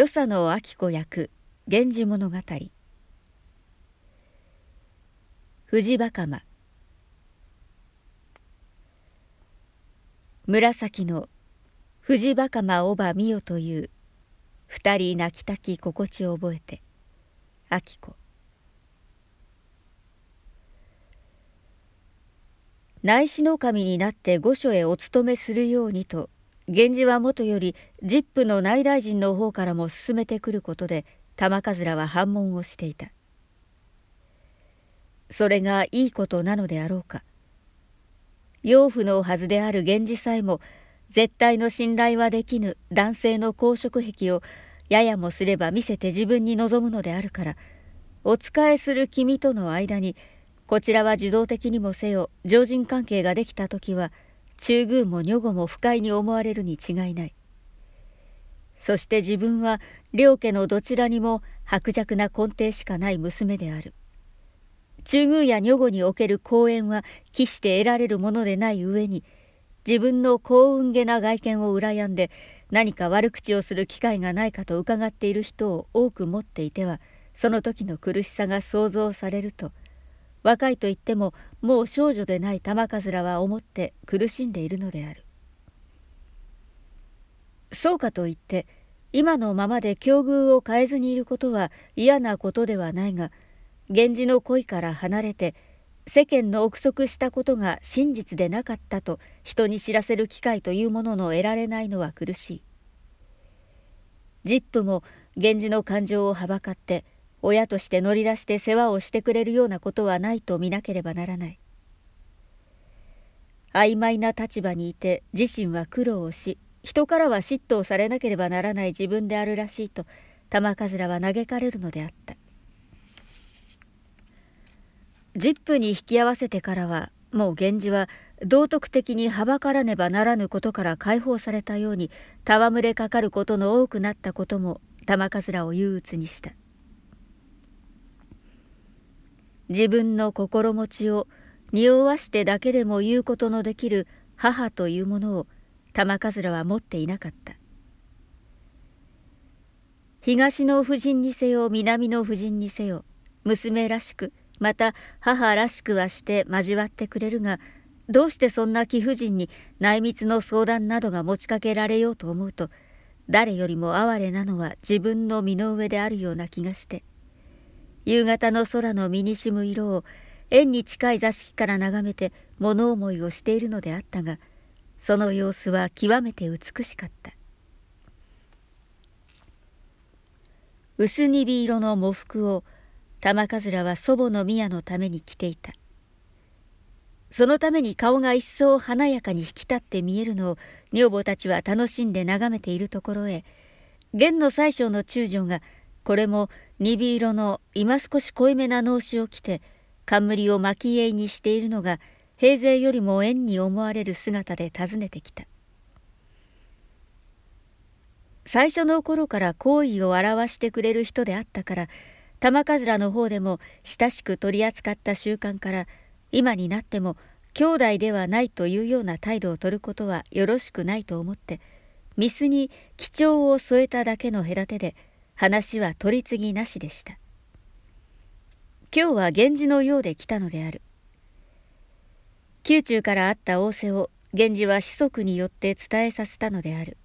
与謝野明子役源氏物語藤バカマ紫の藤バカマおばみよという二人泣きたき心地を覚えて明子内志の神になって御所へお勤めするようにと源氏はもとよりジップの内大臣の方からも進めてくることで玉かは反問をしていたそれがいいことなのであろうか養父のはずである源氏さえも絶対の信頼はできぬ男性の公職癖をややもすれば見せて自分に望むのであるからお仕えする君との間にこちらは受動的にもせよ常人関係ができた時は「中宮も女後も不快に思われるに違いないそして自分は両家のどちらにも薄弱な根底しかない娘である中宮や女後における講演は期して得られるものでない上に自分の幸運げな外見を羨んで何か悪口をする機会がないかと伺っている人を多く持っていてはその時の苦しさが想像されると若いと言ってももう少女でない玉かずらは思って苦しんでいるのであるそうかといって今のままで境遇を変えずにいることは嫌なことではないが源氏の恋から離れて世間の憶測したことが真実でなかったと人に知らせる機会というものの得られないのは苦しい。ジップも源氏の感情をはばかって親として乗り出して世話をしてくれるようなことはないと見なければならない曖昧な立場にいて自身は苦労をし人からは嫉妬をされなければならない自分であるらしいと玉かは嘆かれるのであったジップに引き合わせてからはもう源氏は道徳的にはばからねばならぬことから解放されたように戯れかかることの多くなったことも玉かを憂鬱にした。自分の心持ちを匂わしてだけでも言うことのできる母というものを玉かずらは持っていなかった東の夫人にせよ南の夫人にせよ娘らしくまた母らしくはして交わってくれるがどうしてそんな貴婦人に内密の相談などが持ちかけられようと思うと誰よりも哀れなのは自分の身の上であるような気がして夕方の空の身にしむ色を円に近い座敷から眺めて物思いをしているのであったがその様子は極めて美しかった薄鈍色の喪服を玉かは祖母の宮のために着ていたそのために顔が一層華やかに引き立って見えるのを女房たちは楽しんで眺めているところへ元の宰相の中将が「これも鈍色の今少し濃いめな脳死を着て冠を蒔絵にしているのが平勢よりも縁に思われる姿で訪ねてきた最初の頃から好意を表してくれる人であったから玉かの方でも親しく取り扱った習慣から今になっても兄弟ではないというような態度をとることはよろしくないと思ってミスに基帳を添えただけの隔てで話は取り次ぎなしでした。今日は源氏のようで来たのである。宮中からあった仰せを源氏は子息によって伝えさせたのである。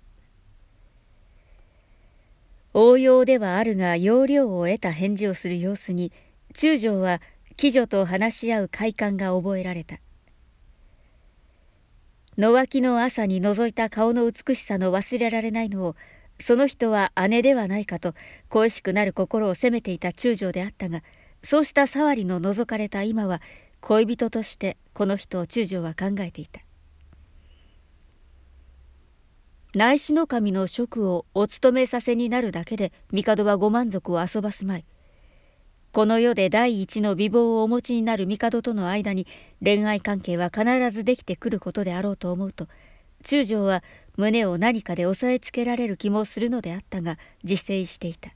応用ではあるが要領を得た返事をする様子に中将は貴女と話し合う快感が覚えられた野脇の朝に覗いた顔の美しさの忘れられないのをその人は姉ではないかと恋しくなる心を責めていた中将であったがそうした騒りの覗かれた今は恋人としてこの人を中将は考えていた内志の神の職をお務めさせになるだけで帝はご満足を遊ばすまいこの世で第一の美貌をお持ちになる帝との間に恋愛関係は必ずできてくることであろうと思うと中将は胸を何かで押さえつけられる気もするのであったが自制していた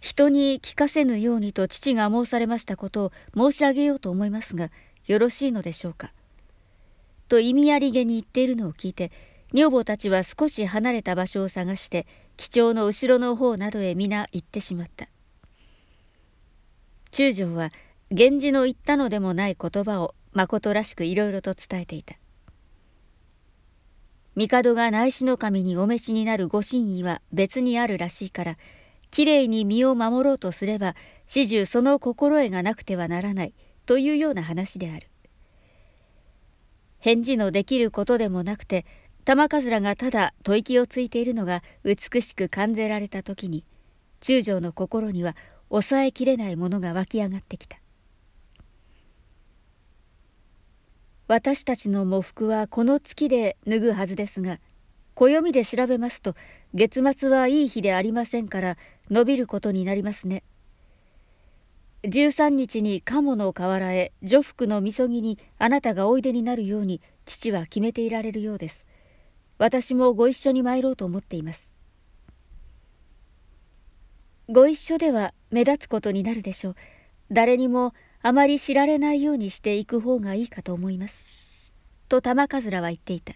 人に聞かせぬようにと父が申されましたことを申し上げようと思いますがよろしいのでしょうかと意味ありげに言っているのを聞いて女房たちは少し離れた場所を探して貴重の後ろの方などへ皆行ってしまった中将は源氏の言ったのでもない言葉を誠らしくいろいろと伝えていた帝が内志の神にお召しになるご神意は別にあるらしいからきれいに身を守ろうとすれば始終その心得がなくてはならないというような話である返事のできることでもなくて玉らがただ吐息をついているのが美しく感じられた時に中将の心には抑えきれないものが湧き上がってきた私たちの喪服はこの月で脱ぐはずですが暦で調べますと月末はいい日でありませんから伸びることになりますね13日に鴨の河原へ女服のみそぎにあなたがおいでになるように父は決めていられるようです私もご一緒に参ろうと思っていますご一緒では目立つことになるでしょう誰にもあまり知られないようにしていく方がいいかと思います。と玉かずらは言っていた。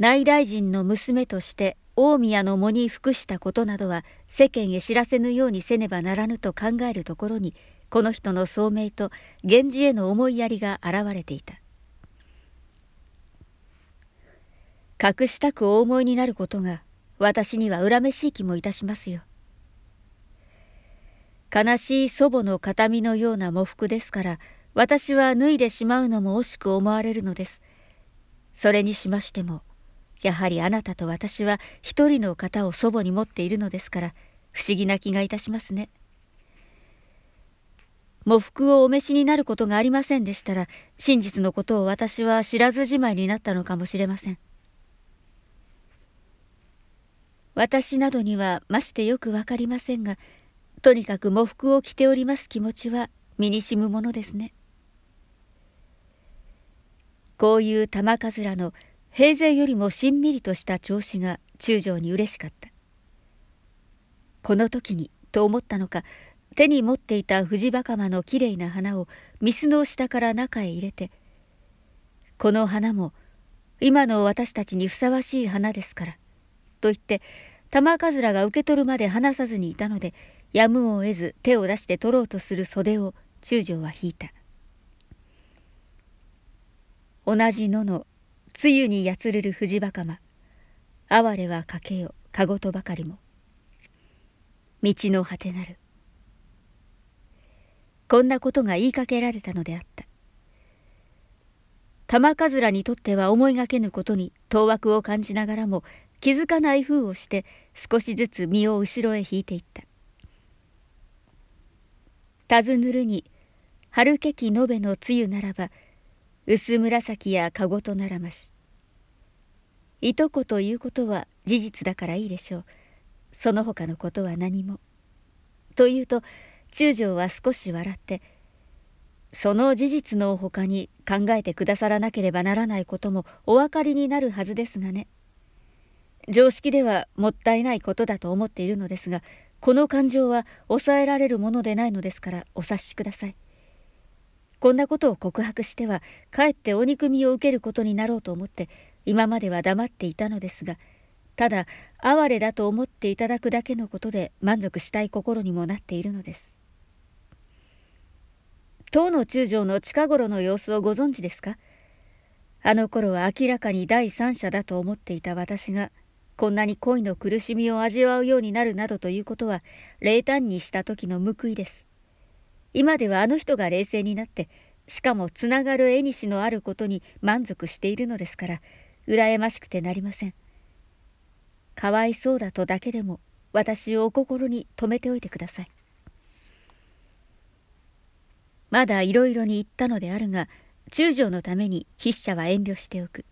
内大臣の娘として大宮の喪に服したことなどは世間へ知らせぬようにせねばならぬと考えるところにこの人の聡明と源氏への思いやりが現れていた隠したくお思いになることが私には恨めしい気もいたしますよ悲しい祖母の形見のような喪服ですから、私は脱いでしまうのも惜しく思われるのです。それにしましても、やはりあなたと私は一人の方を祖母に持っているのですから、不思議な気がいたしますね。喪服をお召しになることがありませんでしたら、真実のことを私は知らずじまいになったのかもしれません。私などにはましてよくわかりませんが、とにかく喪服を着ております気持ちは身にしむものですね。こういう玉かずらの平勢よりもしんみりとした調子が中将に嬉しかった。この時にと思ったのか手に持っていた藤バマのきれいな花をミスの下から中へ入れて「この花も今の私たちにふさわしい花ですから」と言って玉かずらが受け取るまで離さずにいたのでやむを得ず手を出して取ろうとする袖を中将は引いた同じ野の露にやつるる藤ばかま哀れはかけよかごとばかりも道の果てなるこんなことが言いかけられたのであった玉かずらにとっては思いがけぬことに当惑を感じながらも気づかない風をして少しずつ身を後ろへ引いていったたずぬるに春けき延べの露ならば薄紫やかごとならましいとこということは事実だからいいでしょうその他のことは何もというと中将は少し笑ってその事実のほかに考えてくださらなければならないこともお分かりになるはずですがね常識ではもったいないことだと思っているのですがこの感情は抑えられるものでないのですからお察しくださいこんなことを告白してはかえってお憎みを受けることになろうと思って今までは黙っていたのですがただ哀れだと思っていただくだけのことで満足したい心にもなっているのです当の中将の近頃の様子をご存知ですかあの頃は明らかに第三者だと思っていた私がこんなに恋の苦しみを味わうようになるなどということは冷淡にした時の報いです。今ではあの人が冷静になってしかもつながる縁のあることに満足しているのですから羨ましくてなりません。かわいそうだとだけでも私をお心に留めておいてください。まだいろいろに言ったのであるが中将のために筆者は遠慮しておく。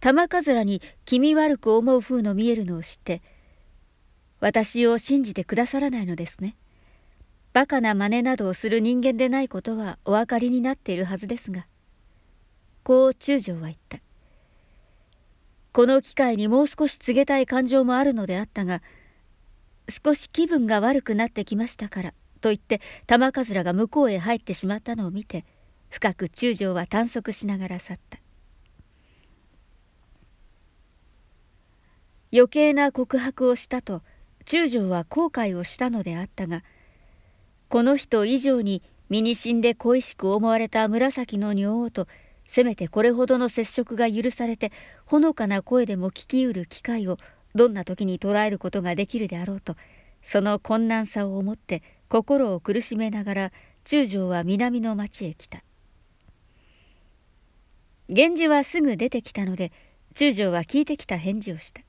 玉かずらに気味悪く思う風の見えるのを知って私を信じてくださらないのですねバカな真似などをする人間でないことはお分かりになっているはずですがこう中将は言ったこの機会にもう少し告げたい感情もあるのであったが少し気分が悪くなってきましたからと言って玉かずらが向こうへ入ってしまったのを見て深く中将は探索しながら去った余計な告白をしたと中将は後悔をしたのであったがこの人以上に身に死んで恋しく思われた紫の女王とせめてこれほどの接触が許されてほのかな声でも聞きうる機会をどんな時に捉えることができるであろうとその困難さを思って心を苦しめながら中将は南の町へ来た源氏はすぐ出てきたので中将は聞いてきた返事をした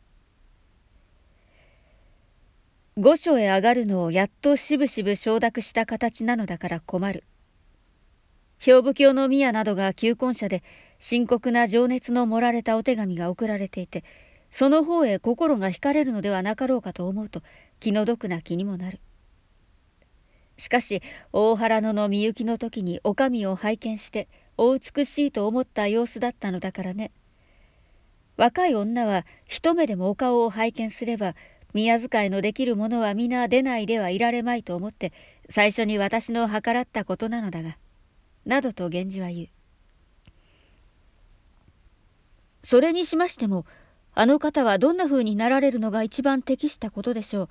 御所へ上がるのをやっとしぶしぶ承諾した形なのだから困る。兵部教の宮などが求婚者で深刻な情熱の盛られたお手紙が送られていて、その方へ心が惹かれるのではなかろうかと思うと気の毒な気にもなる。しかし大原野のみゆきの時にお上を拝見してお美しいと思った様子だったのだからね。若い女は一目でもお顔を拝見すれば宮遣いのできる者は皆出ないではいられまいと思って最初に私の計らったことなのだがなどと源氏は言うそれにしましてもあの方はどんなふうになられるのが一番適したことでしょう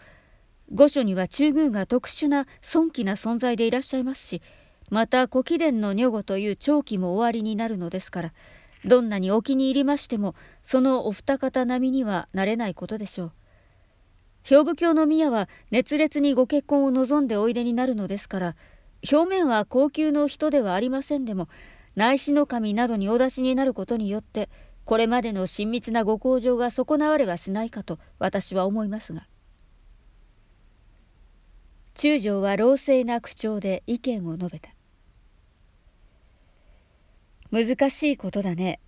御所には中宮が特殊な尊貴な存在でいらっしゃいますしまた古貴殿の女御という長期も終わりになるのですからどんなにお気に入りましてもそのお二方並みにはなれないことでしょう兵部教の宮は熱烈にご結婚を望んでおいでになるのですから表面は高級の人ではありませんでも内志の神などにお出しになることによってこれまでの親密なご向上が損なわれはしないかと私は思いますが中将は老成な口調で意見を述べた難しいことだね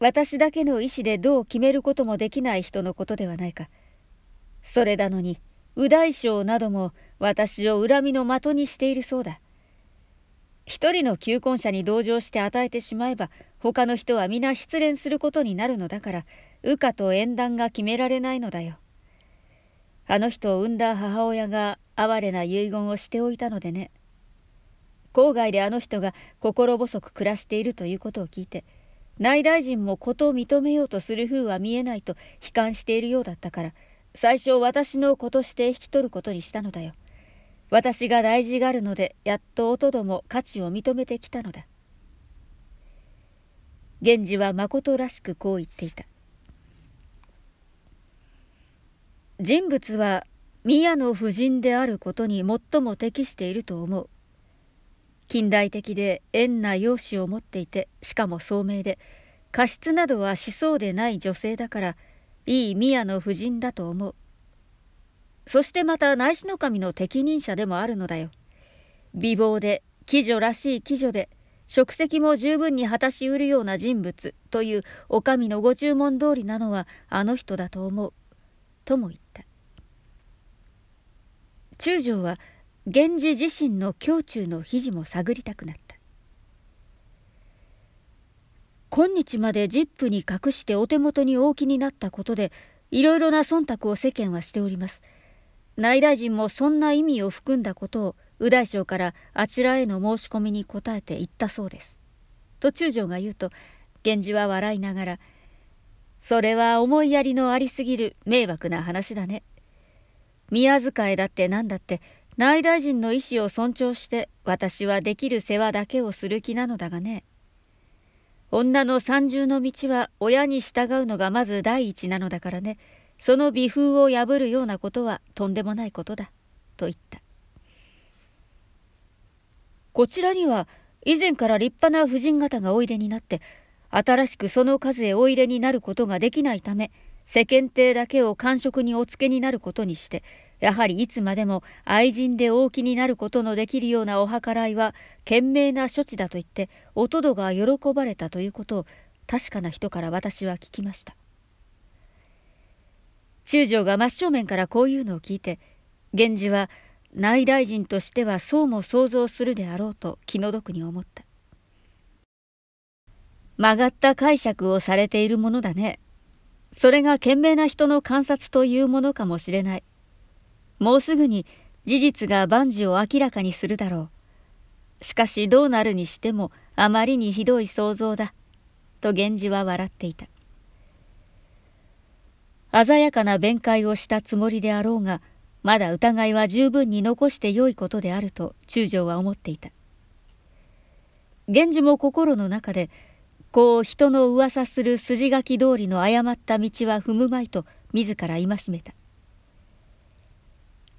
私だけの意思でどう決めることもできない人のことではないか。それなのに右大将なども私を恨みの的にしているそうだ一人の求婚者に同情して与えてしまえば他の人は皆失恋することになるのだから羽化と縁談が決められないのだよあの人を産んだ母親が哀れな遺言をしておいたのでね郊外であの人が心細く暮らしているということを聞いて内大臣も事を認めようとする風は見えないと悲観しているようだったから最初私の子として引き取ることにしたのだよ。私が大事があるので、やっと音ども価値を認めてきたのだ。源氏は誠らしくこう言っていた。人物は宮の夫人であることに最も適していると思う。近代的で縁な容姿を持っていて、しかも聡明で、過失などはしそうでない女性だから、いい宮の夫人だと思うそしてまた内子の神の適任者でもあるのだよ美貌で貴女らしい貴女で職責も十分に果たしうるような人物というお上のご注文通りなのはあの人だと思う」とも言った中将は源氏自身の胸中の肘も探りたくなった今日までジップに隠してお手元にお置きになったことでいろいろな忖度を世間はしております内大臣もそんな意味を含んだことを右大将からあちらへの申し込みに答えて言ったそうですと中将が言うと源氏は笑いながら「それは思いやりのありすぎる迷惑な話だね」宮遣いだって何だって内大臣の意思を尊重して私はできる世話だけをする気なのだがね女の三重の道は親に従うのがまず第一なのだからねその微風を破るようなことはとんでもないことだ」と言ったこちらには以前から立派な夫人方がおいでになって新しくその数へおいでになることができないため世間体だけを官職にお付けになることにしてやはりいつまでも愛人で大きになることのできるようなお計らいは賢明な処置だと言っておとどが喜ばれたということを確かな人から私は聞きました中将が真正面からこういうのを聞いて源氏は内大臣としてはそうも想像するであろうと気の毒に思った曲がった解釈をされているものだねそれが賢明な人の観察というものかもしれないもうすぐに事実が万事を明らかにするだろう。しかしどうなるにしてもあまりにひどい想像だ。と源氏は笑っていた。鮮やかな弁解をしたつもりであろうが、まだ疑いは十分に残してよいことであると中将は思っていた。源氏も心の中で、こう人の噂する筋書き通りの誤った道は踏むまいと自ら戒めた。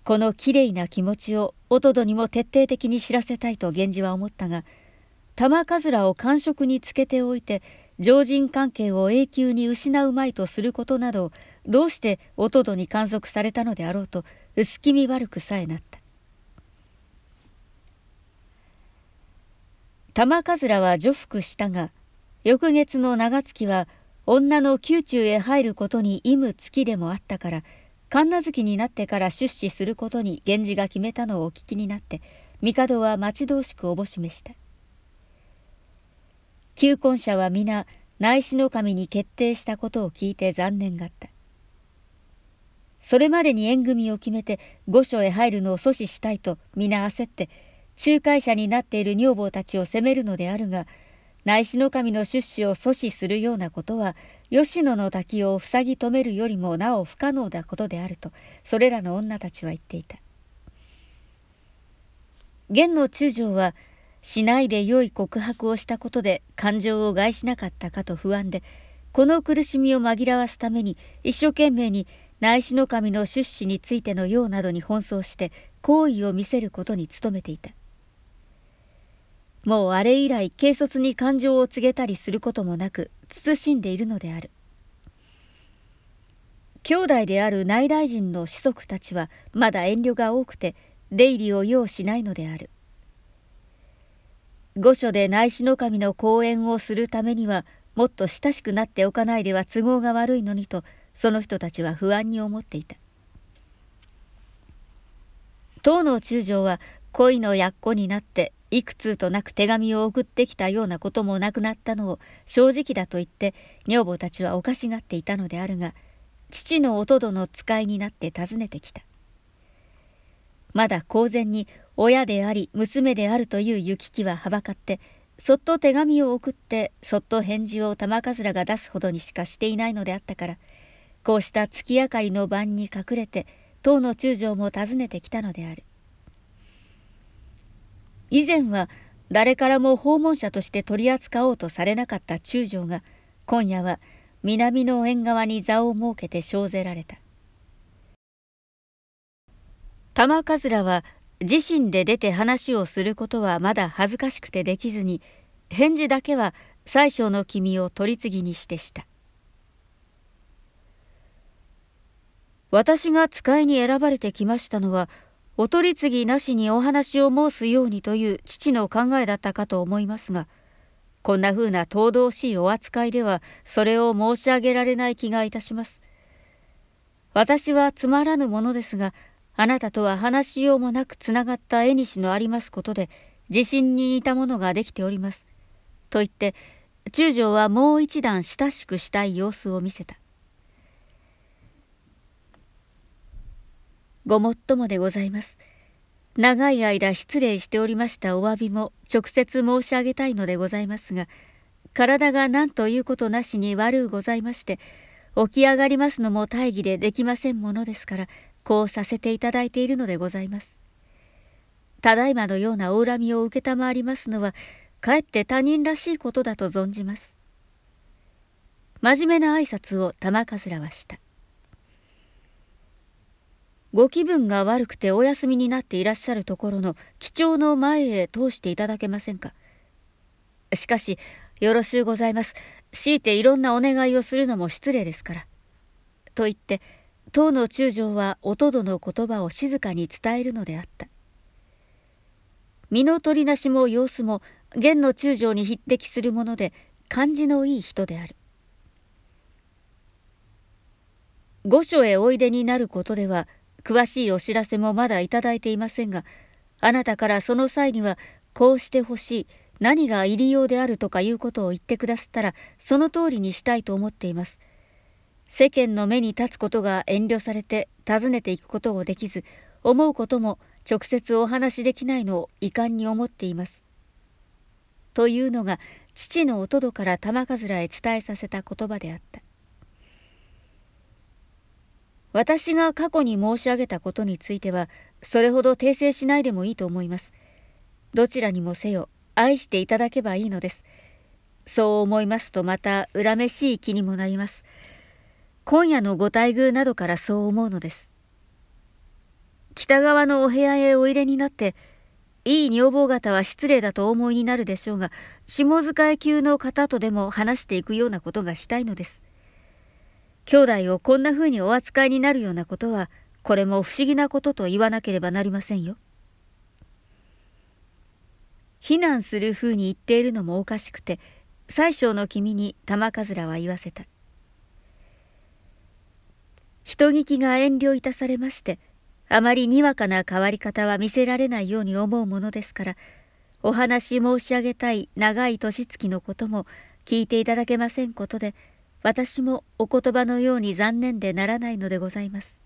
このきれいな気持ちをおとどにも徹底的に知らせたいと源氏は思ったが玉かずらを官職につけておいて常人関係を永久に失うまいとすることなどどうしておとどに観測されたのであろうと薄気味悪くさえなった玉かずらは除服したが翌月の長月は女の宮中へ入ることに忌む月でもあったから神奈月になってから出資することに源氏が決めたのをお聞きになって帝は待ち遠しくおぼしめした求婚者は皆内志の神に決定したことを聞いて残念がったそれまでに縁組を決めて御所へ入るのを阻止したいと皆焦って仲介者になっている女房たちを責めるのであるが内志の神の出資を阻止するようなことは吉野の滝を塞ぎ止めるよりもなお不可能なことであるとそれらの女たちは言っていた元の中将はしないで良い告白をしたことで感情を害しなかったかと不安でこの苦しみを紛らわすために一生懸命に内志の神の出資についてのようなどに奔走して好意を見せることに努めていたもうあれ以来軽率に感情を告げたりすることもなく慎んでいるのである兄弟である内大臣の子息たちはまだ遠慮が多くて出入りを要しないのである御所で内志の神の講演をするためにはもっと親しくなっておかないでは都合が悪いのにとその人たちは不安に思っていた当の中将は恋のやっこになっていくつとなく手紙を送ってきたようなこともなくなったのを正直だと言って女房たちはおかしがっていたのであるが父のおとどの使いになって訪ねてきたまだ公然に親であり娘であるという行き来ははばかってそっと手紙を送ってそっと返事を玉かずらが出すほどにしかしていないのであったからこうした月明かりの晩に隠れて唐の中将も訪ねてきたのである以前は誰からも訪問者として取り扱おうとされなかった中将が今夜は南の縁側に座を設けて生ぜられた玉らは自身で出て話をすることはまだ恥ずかしくてできずに返事だけは最初の君を取り次ぎにしてした私が使いに選ばれてきましたのはお取り次ぎなしにお話を申すようにという父の考えだったかと思いますがこんな風な遠々しいお扱いではそれを申し上げられない気がいたします私はつまらぬものですがあなたとは話しようもなくつながった縁のありますことで自信に似たものができておりますと言って中将はもう一段親しくしたい様子を見せたごもっともでございます。長い間失礼しておりましたお詫びも直接申し上げたいのでございますが、体が何ということなしに悪うございまして、起き上がりますのも大義でできませんものですから、こうさせていただいているのでございます。ただいまのようなお恨みを承りますのは、かえって他人らしいことだと存じます。真面目な挨拶を玉かずらはした。ご気分が悪くてお休みになっていらっしゃるところの貴重の前へ通していただけませんかしかしよろしゅうございます強いていろんなお願いをするのも失礼ですから」と言って当の中将はおとどの言葉を静かに伝えるのであった身の取りなしも様子も現の中将に匹敵するもので感じのいい人である御所へおいでになることでは詳しいお知らせもまだいただいていませんが、あなたからその際には、こうしてほしい、何が入りようであるとかいうことを言ってくださったら、その通りにしたいと思っています。世間の目に立つことが遠慮されて、訪ねていくことをできず、思うことも直接お話しできないのを遺憾に思っています。というのが、父のおとどから玉かずらへ伝えさせた言葉であった。私が過去に申し上げたことについてはそれほど訂正しないでもいいと思いますどちらにもせよ愛していただけばいいのですそう思いますとまた恨めしい気にもなります今夜のご待遇などからそう思うのです北側のお部屋へお入れになっていい女房方は失礼だとお思いになるでしょうが下塚へ級の方とでも話していくようなことがしたいのです兄弟をこんな風にお扱いになるようなことは、これも不思議なことと言わなければなりませんよ。非難する風に言っているのもおかしくて、最小の君に玉かずらは言わせた。人聞きが遠慮いたされまして、あまりにわかな変わり方は見せられないように思うものですから、お話申し上げたい長い年月のことも聞いていただけませんことで、私もお言葉のように残念でならないのでございます。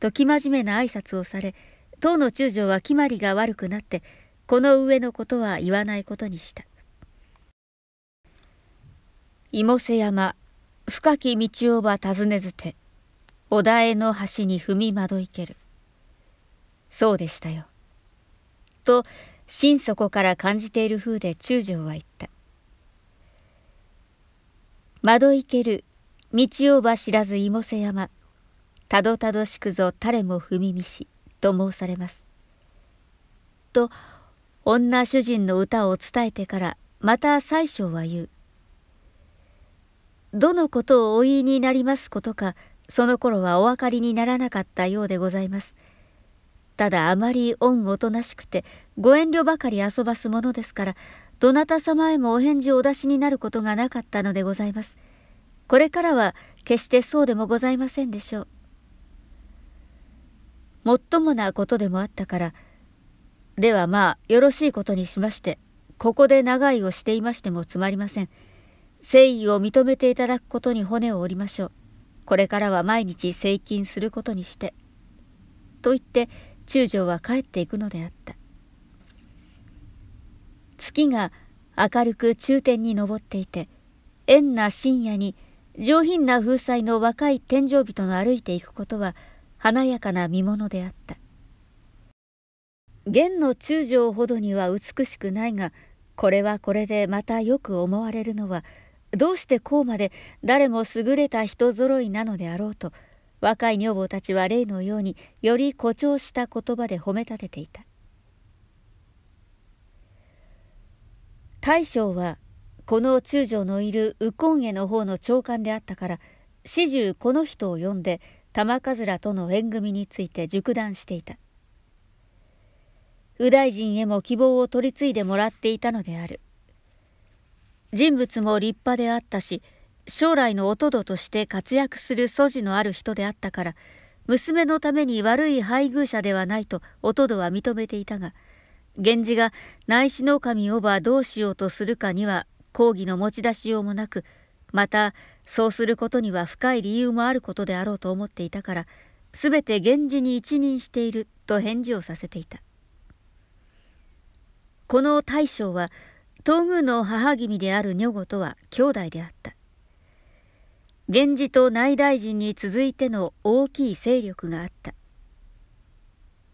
と生真面目な挨拶をされ、当の中将は決まりが悪くなって、この上のことは言わないことにした。芋瀬山、深き道をば尋ねずて、お題の端に踏み惑いける。そうでしたよ。と、心底から感じている風で中将は言った。窓行ける道をば知らず芋瀬山たどたどしくぞ誰も踏み見しと申されます」と女主人の歌を伝えてからまた最初は言う「どのことをお言いになりますことかその頃はお分かりにならなかったようでございます」ただあまり恩おとなしくてご遠慮ばかり遊ばすものですからどなた様へもお返事をお出しになることがなかったのでございます。これからは決してそうでもございませんでしょう。もっともなことでもあったから、ではまあよろしいことにしまして、ここで長居をしていましてもつまりません。誠意を認めていただくことに骨を折りましょう。これからは毎日精金することにして。と言って中将は帰っていくのであった。月が明るく中天に昇っていて、縁な深夜に上品な風采の若い天井人の歩いていくことは華やかな見物であった。元の中将ほどには美しくないが、これはこれでまたよく思われるのは、どうしてこうまで誰も優れた人ぞろいなのであろうと、若い女房たちは例のようにより誇張した言葉で褒め立てていた。大将はこの中将のいる右近への方の長官であったから始終この人を呼んで玉らとの縁組について熟談していた右大臣へも希望を取り次いでもらっていたのである人物も立派であったし将来のおとどとして活躍する素地のある人であったから娘のために悪い配偶者ではないとおとどは認めていたが源氏が内子の神をばどうしようとするかには抗議の持ち出しようもなくまたそうすることには深い理由もあることであろうと思っていたから全て源氏に一任していると返事をさせていたこの大将は東宮の母君である女子とは兄弟であった源氏と内大臣に続いての大きい勢力があった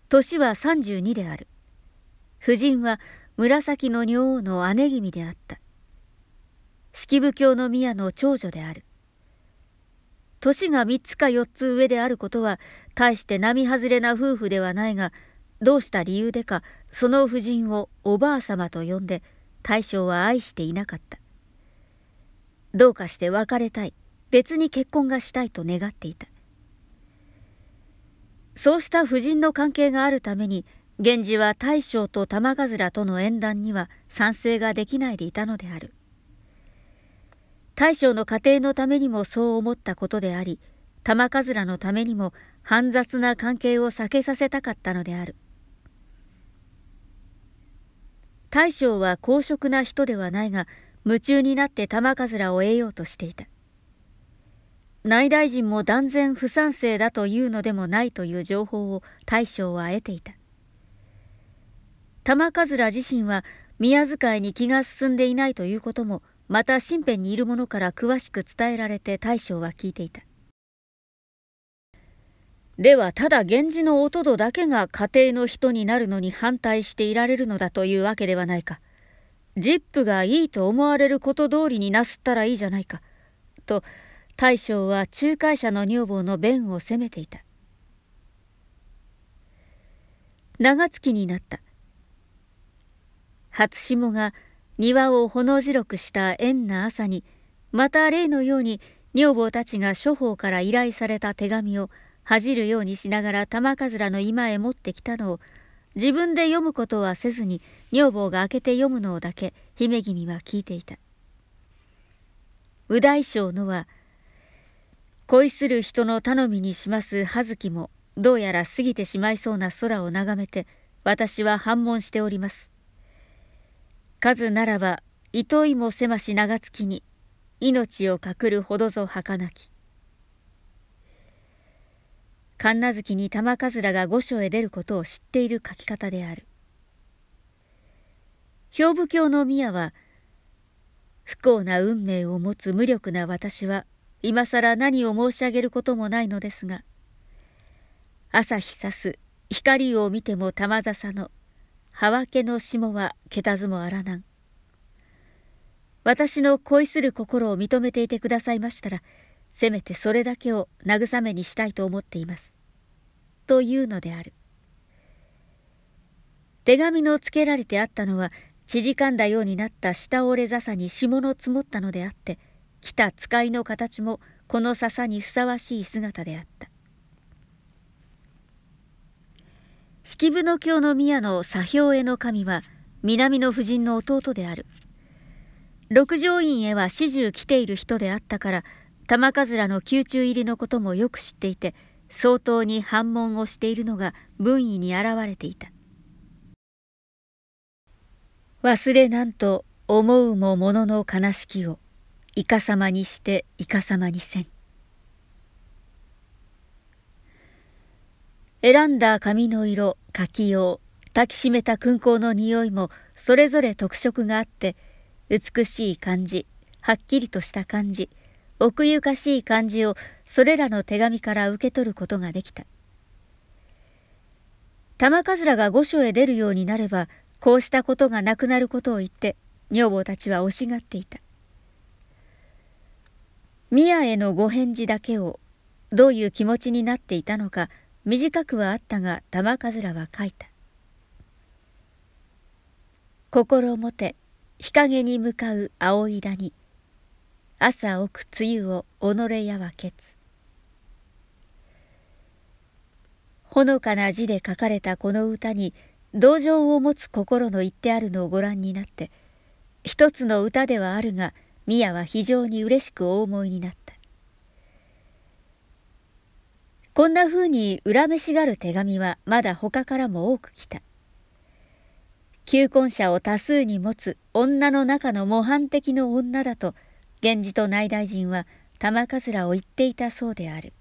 年は32である夫人は紫の女王の姉君であった。式部教の宮の長女である。年が3つか4つ上であることは大して並外れな夫婦ではないがどうした理由でかその夫人をおばあ様と呼んで大将は愛していなかったどうかして別れたい別に結婚がしたいと願っていたそうした夫人の関係があるために源氏は大将と玉頭との縁談には賛成ができないでいたのである大将の家庭のためにもそう思ったことであり玉頭のためにも煩雑な関係を避けさせたかったのである大将は公職な人ではないが夢中になって玉頭を得ようとしていた内大臣も断然不賛成だというのでもないという情報を大将は得ていた玉かずら自身は宮遣いに気が進んでいないということもまた身辺にいる者から詳しく伝えられて大将は聞いていたではただ源氏のお戸だけが家庭の人になるのに反対していられるのだというわけではないかジップがいいと思われること通りになすったらいいじゃないかと大将は仲介者の女房の弁を責めていた長月になった初霜が庭を炎白くした縁な朝にまた例のように女房たちが処方から依頼された手紙を恥じるようにしながら玉かずらの居間へ持ってきたのを自分で読むことはせずに女房が開けて読むのをだけ姫君は聞いていた右大将のは恋する人の頼みにします葉月もどうやら過ぎてしまいそうな空を眺めて私は反問しております数ならば糸いも狭し長月に命をかくるほどぞ儚き神無月に玉かずらが御所へ出ることを知っている書き方である兵部教の宮は不幸な運命を持つ無力な私は今更何を申し上げることもないのですが朝日さす光を見ても玉笹のはわけの霜はけたずもあらなん。私の恋する心を認めていてくださいましたら、せめてそれだけを慰めにしたいと思っています。というのである。手紙のつけられてあったのは、縮かんだようになった下折れ笹に霜の積もったのであって、来た使いの形もこの笹にふさわしい姿であった。式部の教の宮の左兵衛の神は南の夫人の弟である六条院へは始終来ている人であったから玉かずらの宮中入りのこともよく知っていて相当に反問をしているのが文意に表れていた忘れなんと思うもものの悲しきをいかさまにしていかさまにせん。選んだ髪の色、書きよう、抱きしめた勲功の匂いもそれぞれ特色があって、美しい感じ、はっきりとした感じ、奥ゆかしい感じをそれらの手紙から受け取ることができた。玉鬘が御所へ出るようになれば、こうしたことがなくなることを言って、女房たちは惜しがっていた。宮へのご返事だけをどういう気持ちになっていたのか短くはあったが玉数らは書いた心もて日陰に向かう青いだに朝奥梅雨を己やはけつほのかな字で書かれたこの歌に同情を持つ心の言ってあるのをご覧になって一つの歌ではあるが宮は非常に嬉しくお思いになったこんな風に恨めしがる手紙はまだ他からも多く来た。求婚者を多数に持つ女の中の模範的の女だと源氏と内大臣は玉かずらを言っていたそうである。